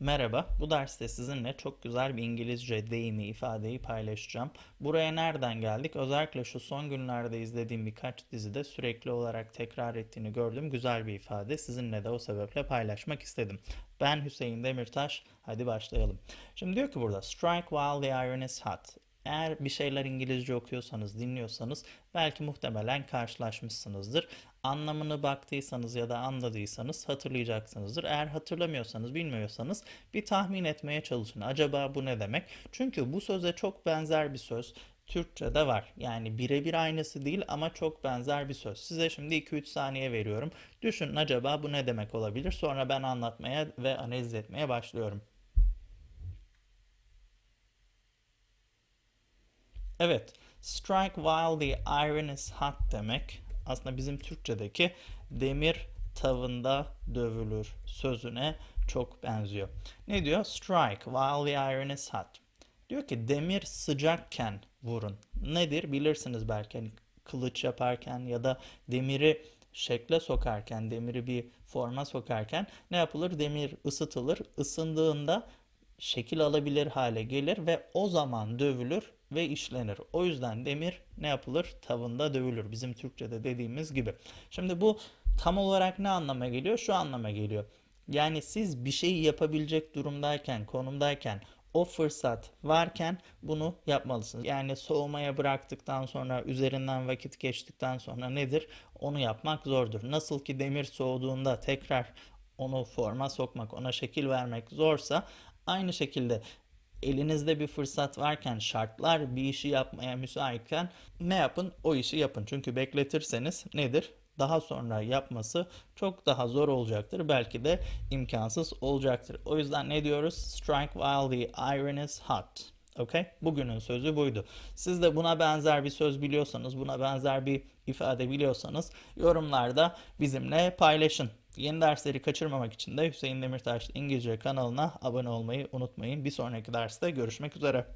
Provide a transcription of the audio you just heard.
Merhaba, bu derste sizinle çok güzel bir İngilizce deyimi, ifadeyi paylaşacağım. Buraya nereden geldik? Özellikle şu son günlerde izlediğim birkaç dizide sürekli olarak tekrar ettiğini gördüm. Güzel bir ifade. Sizinle de o sebeple paylaşmak istedim. Ben Hüseyin Demirtaş. Hadi başlayalım. Şimdi diyor ki burada strike while the iron is hot. Eğer bir şeyler İngilizce okuyorsanız, dinliyorsanız belki muhtemelen karşılaşmışsınızdır. Anlamını baktıysanız ya da anladıysanız hatırlayacaksınızdır. Eğer hatırlamıyorsanız, bilmiyorsanız bir tahmin etmeye çalışın. Acaba bu ne demek? Çünkü bu söze çok benzer bir söz. Türkçe'de var. Yani birebir aynısı değil ama çok benzer bir söz. Size şimdi 2-3 saniye veriyorum. Düşünün acaba bu ne demek olabilir? Sonra ben anlatmaya ve analiz etmeye başlıyorum. Evet. Strike while the iron is hot demek aslında bizim Türkçedeki demir tavında dövülür sözüne çok benziyor. Ne diyor? Strike while the iron is hot. Diyor ki demir sıcakken vurun. Nedir? Bilirsiniz belki hani kılıç yaparken ya da demiri şekle sokarken, demiri bir forma sokarken ne yapılır? Demir ısıtılır. Isındığında şekil alabilir hale gelir ve o zaman dövülür ve işlenir. O yüzden demir ne yapılır? Tavında dövülür. Bizim Türkçe'de dediğimiz gibi. Şimdi bu tam olarak ne anlama geliyor? Şu anlama geliyor. Yani siz bir şeyi yapabilecek durumdayken, konumdayken, o fırsat varken bunu yapmalısınız. Yani soğumaya bıraktıktan sonra, üzerinden vakit geçtikten sonra nedir? Onu yapmak zordur. Nasıl ki demir soğuduğunda tekrar onu forma sokmak, ona şekil vermek zorsa Aynı şekilde elinizde bir fırsat varken şartlar bir işi yapmaya müsaitken ne yapın? O işi yapın. Çünkü bekletirseniz nedir? daha sonra yapması çok daha zor olacaktır. Belki de imkansız olacaktır. O yüzden ne diyoruz? Strike while the iron is hot. Okay? Bugünün sözü buydu. Siz de buna benzer bir söz biliyorsanız, buna benzer bir ifade biliyorsanız yorumlarda bizimle paylaşın. Yeni dersleri kaçırmamak için de Hüseyin Demirtaş İngilizce kanalına abone olmayı unutmayın. Bir sonraki derste görüşmek üzere.